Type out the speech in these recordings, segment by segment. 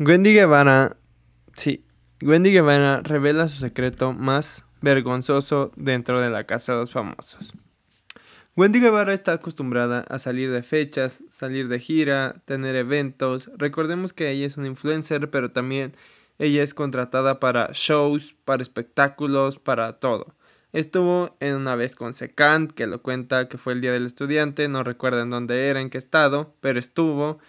Wendy Guevara, sí, Wendy Guevara revela su secreto más vergonzoso dentro de la casa de los famosos. Wendy Guevara está acostumbrada a salir de fechas, salir de gira, tener eventos. Recordemos que ella es una influencer, pero también ella es contratada para shows, para espectáculos, para todo. Estuvo en una vez con Secant, que lo cuenta que fue el día del estudiante, no recuerda en dónde era, en qué estado, pero estuvo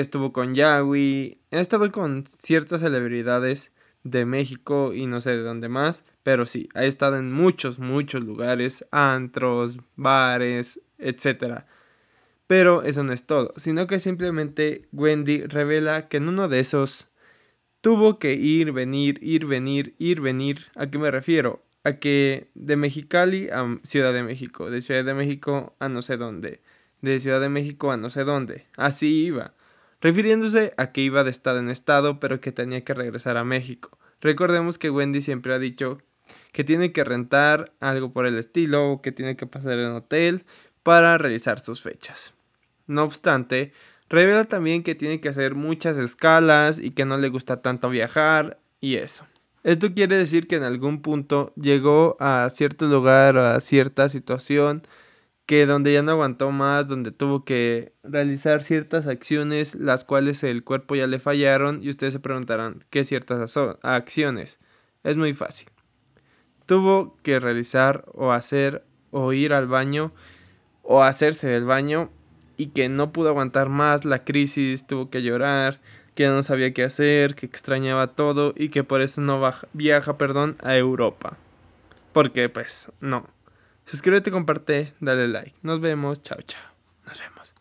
estuvo con Yawi ha estado con ciertas celebridades de México y no sé de dónde más, pero sí, ha estado en muchos, muchos lugares, antros, bares, etc. Pero eso no es todo, sino que simplemente Wendy revela que en uno de esos tuvo que ir, venir, ir, venir, ir, venir. ¿A qué me refiero? A que de Mexicali a Ciudad de México, de Ciudad de México a no sé dónde, de Ciudad de México a no sé dónde. Así iba refiriéndose a que iba de estado en estado pero que tenía que regresar a México. Recordemos que Wendy siempre ha dicho que tiene que rentar algo por el estilo o que tiene que pasar en hotel para realizar sus fechas. No obstante, revela también que tiene que hacer muchas escalas y que no le gusta tanto viajar y eso. Esto quiere decir que en algún punto llegó a cierto lugar o a cierta situación que donde ya no aguantó más, donde tuvo que realizar ciertas acciones las cuales el cuerpo ya le fallaron y ustedes se preguntarán qué ciertas acciones. Es muy fácil. Tuvo que realizar o hacer o ir al baño o hacerse del baño y que no pudo aguantar más la crisis, tuvo que llorar, que no sabía qué hacer, que extrañaba todo y que por eso no viaja, perdón, a Europa. Porque pues no Suscríbete, comparte, dale like. Nos vemos. Chao, chao. Nos vemos.